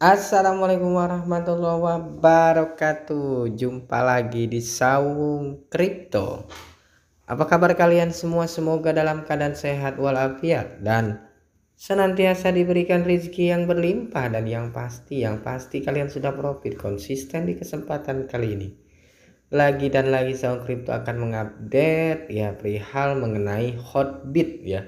Assalamualaikum warahmatullahi wabarakatuh Jumpa lagi di Saung Kripto Apa kabar kalian semua semoga dalam keadaan sehat walafiat Dan senantiasa diberikan rezeki yang berlimpah Dan yang pasti, yang pasti kalian sudah profit konsisten di kesempatan kali ini Lagi dan lagi Saung Kripto akan mengupdate ya perihal mengenai Hotbit ya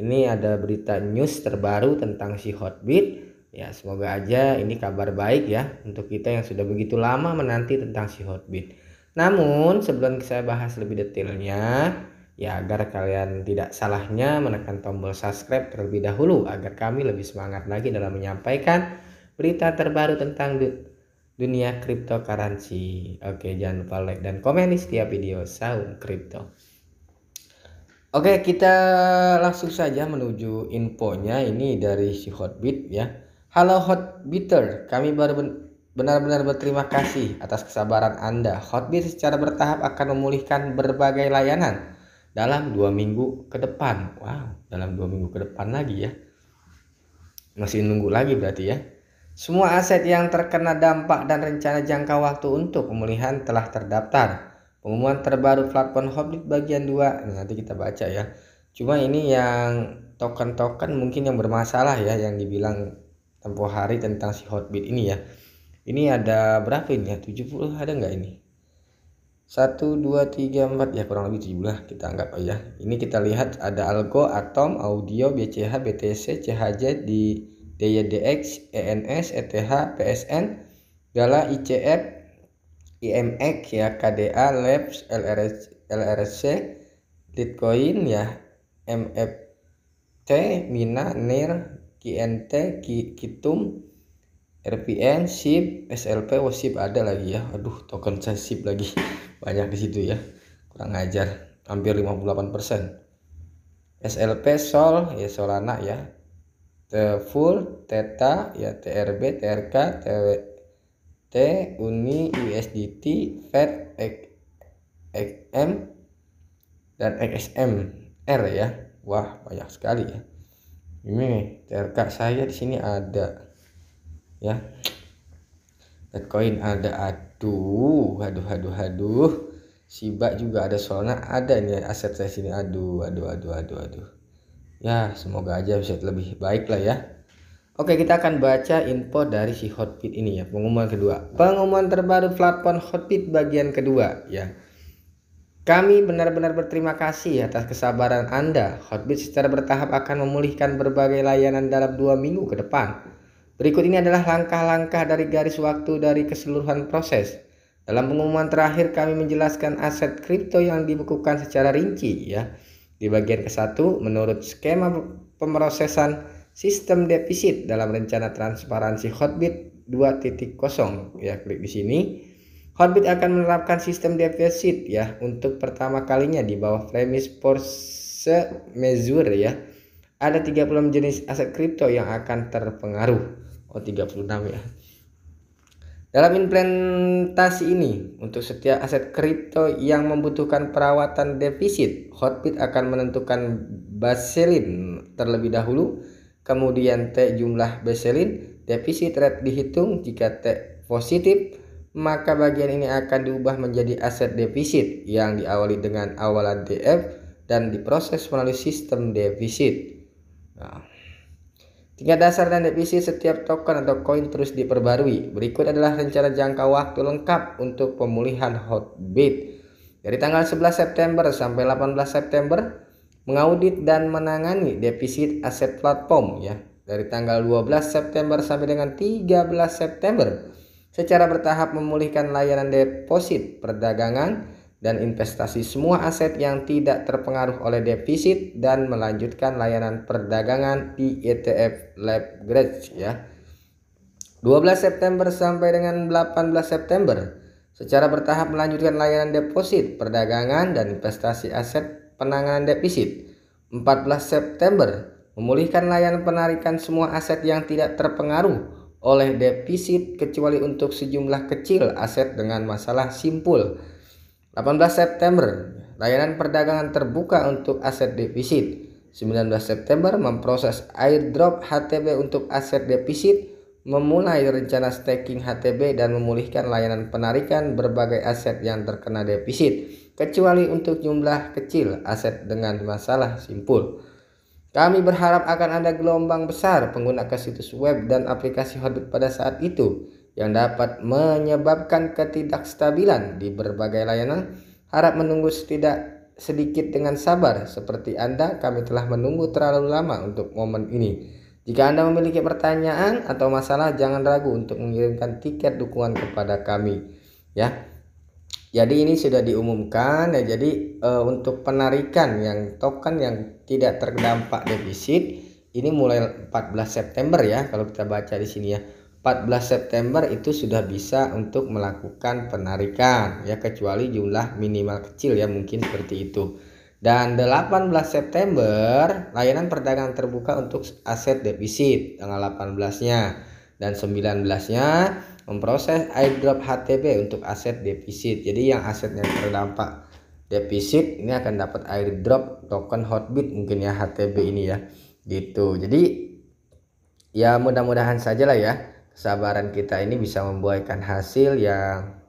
Ini ada berita news terbaru tentang si Hotbit Ya, semoga aja ini kabar baik ya untuk kita yang sudah begitu lama menanti tentang si Hotbit. Namun, sebelum saya bahas lebih detailnya, ya agar kalian tidak salahnya menekan tombol subscribe terlebih dahulu agar kami lebih semangat lagi dalam menyampaikan berita terbaru tentang dunia cryptocurrency. Oke, jangan lupa like dan komen di setiap video sound Crypto. Oke, kita langsung saja menuju infonya. Ini dari si Hotbit ya. Halo Hot Bitter, kami baru benar-benar berterima kasih atas kesabaran Anda. Hotbit secara bertahap akan memulihkan berbagai layanan dalam dua minggu ke depan. Wow, dalam dua minggu ke depan lagi ya. Masih nunggu lagi berarti ya. Semua aset yang terkena dampak dan rencana jangka waktu untuk pemulihan telah terdaftar. Pengumuman terbaru platform Hobbit bagian 2, nah, nanti kita baca ya. Cuma ini yang token-token mungkin yang bermasalah ya yang dibilang tempoh hari tentang si Hotbit ini ya. Ini ada berapa ini ya? 70 ada nggak ini? 1, 2, 3, 4 ya kurang lebih 7 lah kita anggap aja ini kita lihat ada algo, atom, audio, BCH, BTC, CHJ, di DYDX, ENS, ETH, PSN, Gala, ICF, IMX ya, KDA, Labs, LRS, LRSC, Litecoin ya, MFT, Mina, NIR, QNT, Kitum, RPN, SIP, SLP, WSIP oh, ada lagi ya. Aduh, token saya SIP lagi banyak di situ ya. Kurang ajar, hampir 58%. SLP, SOL, ya Solana ya. The full, Theta, ya TRB, TRK, T, Uni, USDT, FED, XM, dan XM, R ya. Wah, banyak sekali ya ini TRK saya di sini ada ya Bitcoin ada aduh aduh aduh aduh Shiba juga ada soalnya ada nih aset saya sini aduh aduh aduh aduh aduh ya semoga aja bisa lebih baik lah ya Oke kita akan baca info dari si Hotbit ini ya pengumuman kedua pengumuman terbaru platform Hotbit bagian kedua ya kami benar-benar berterima kasih atas kesabaran Anda. Hotbit secara bertahap akan memulihkan berbagai layanan dalam dua minggu ke depan. Berikut ini adalah langkah-langkah dari garis waktu dari keseluruhan proses. Dalam pengumuman terakhir kami menjelaskan aset kripto yang dibekukan secara rinci ya. Di bagian ke-1 menurut skema pemrosesan sistem defisit dalam rencana transparansi Hotbit 2.0 ya klik di sini. Hotbit akan menerapkan sistem defisit ya untuk pertama kalinya di bawah premis Porsche Mezur ya. Ada 36 jenis aset kripto yang akan terpengaruh. Oh 36 ya. Dalam implementasi ini, untuk setiap aset kripto yang membutuhkan perawatan defisit, Hotbit akan menentukan baselin terlebih dahulu, kemudian T jumlah baselin, defisit rate dihitung jika T positif, maka bagian ini akan diubah menjadi aset defisit yang diawali dengan awalan DF dan diproses melalui sistem defisit. Nah, tingkat dasar dan defisit setiap token atau koin terus diperbarui. Berikut adalah rencana jangka waktu lengkap untuk pemulihan Hotbit. Dari tanggal 11 September sampai 18 September mengaudit dan menangani defisit aset platform ya. Dari tanggal 12 September sampai dengan 13 September secara bertahap memulihkan layanan deposit, perdagangan, dan investasi semua aset yang tidak terpengaruh oleh defisit dan melanjutkan layanan perdagangan di ETF leverage ya. 12 September sampai dengan 18 September secara bertahap melanjutkan layanan deposit, perdagangan dan investasi aset penanganan defisit. 14 September memulihkan layanan penarikan semua aset yang tidak terpengaruh oleh defisit kecuali untuk sejumlah kecil aset dengan masalah simpul. 18 September, layanan perdagangan terbuka untuk aset defisit. 19 September memproses airdrop HTB untuk aset defisit, memulai rencana staking HTB dan memulihkan layanan penarikan berbagai aset yang terkena defisit, kecuali untuk jumlah kecil aset dengan masalah simpul. Kami berharap akan ada gelombang besar pengguna ke situs web dan aplikasi Hotbit pada saat itu yang dapat menyebabkan ketidakstabilan di berbagai layanan. Harap menunggu setidak sedikit dengan sabar seperti Anda kami telah menunggu terlalu lama untuk momen ini. Jika Anda memiliki pertanyaan atau masalah jangan ragu untuk mengirimkan tiket dukungan kepada kami ya. Jadi ini sudah diumumkan ya jadi e, untuk penarikan yang token yang tidak terdampak defisit ini mulai 14 September ya kalau kita baca di sini ya 14 September itu sudah bisa untuk melakukan penarikan ya kecuali jumlah minimal kecil ya mungkin seperti itu dan 18 September layanan perdagangan terbuka untuk aset defisit tanggal 18-nya dan 19-nya memproses airdrop HTB untuk aset defisit jadi yang asetnya terdampak defisit ini akan dapat air drop token hotbit mungkin ya HTB ini ya gitu jadi ya mudah-mudahan saja lah ya kesabaran kita ini bisa membuahkan hasil yang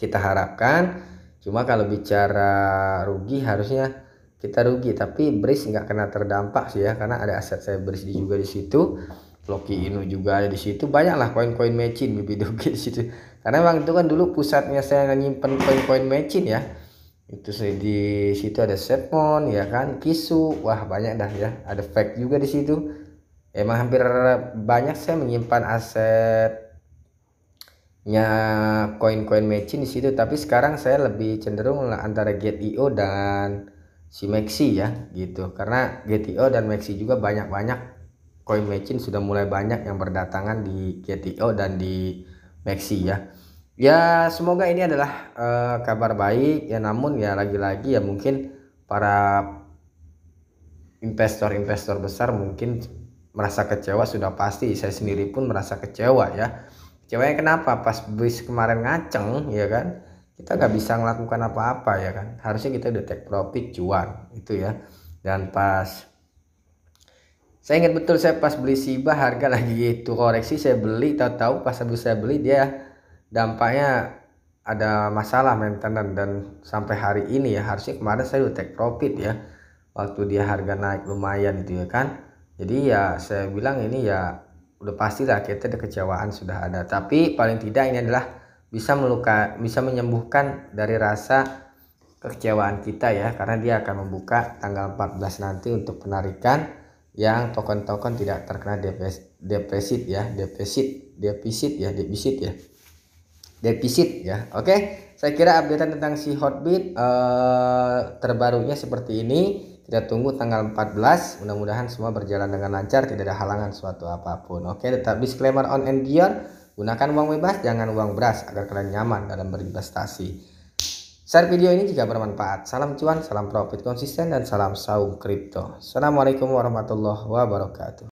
kita harapkan cuma kalau bicara rugi harusnya kita rugi tapi bris nggak kena terdampak sih ya karena ada aset saya bris juga di situ Loki Inu juga ada di situ banyaklah koin-koin matching bibit di situ karena waktu itu kan dulu pusatnya saya nyimpen koin-koin matching ya itu sih di situ ada setmon ya kan Kisu wah banyak dah ya ada fake juga di situ emang hampir banyak saya menyimpan asetnya koin-koin matching di situ tapi sekarang saya lebih cenderung antara GTO dan si Maxi ya gitu karena GTO dan Maxi juga banyak-banyak koin matching sudah mulai banyak yang berdatangan di GTO dan di Maxi ya ya semoga ini adalah uh, kabar baik ya namun ya lagi-lagi ya mungkin para investor-investor besar mungkin merasa kecewa sudah pasti saya sendiri pun merasa kecewa ya kecewanya kenapa pas bis kemarin ngaceng ya kan kita nggak bisa melakukan apa-apa ya kan harusnya kita udah take profit cuan itu ya dan pas saya ingat betul saya pas beli Siba harga lagi itu koreksi saya beli tahu-tahu pas habis saya beli dia dampaknya ada masalah maintenance dan sampai hari ini ya harusnya kemarin saya udah take profit ya waktu dia harga naik lumayan itu ya kan jadi ya saya bilang ini ya udah pastilah kita ada kecewaan sudah ada tapi paling tidak ini adalah bisa meluka bisa menyembuhkan dari rasa kekecewaan kita ya karena dia akan membuka tanggal 14 nanti untuk penarikan yang token-token tidak terkena depresi, ya defisit defisit ya defisit ya defisit ya. Oke, saya kira updatean tentang si Hotbit uh, terbarunya seperti ini. Kita tunggu tanggal 14. Mudah-mudahan semua berjalan dengan lancar, tidak ada halangan suatu apapun. Oke, tetap disclaimer on and gear. Gunakan uang bebas, jangan uang beras agar kalian nyaman dalam berinvestasi. Share video ini jika bermanfaat. Salam cuan, salam profit konsisten, dan salam saum kripto. Assalamualaikum warahmatullahi wabarakatuh.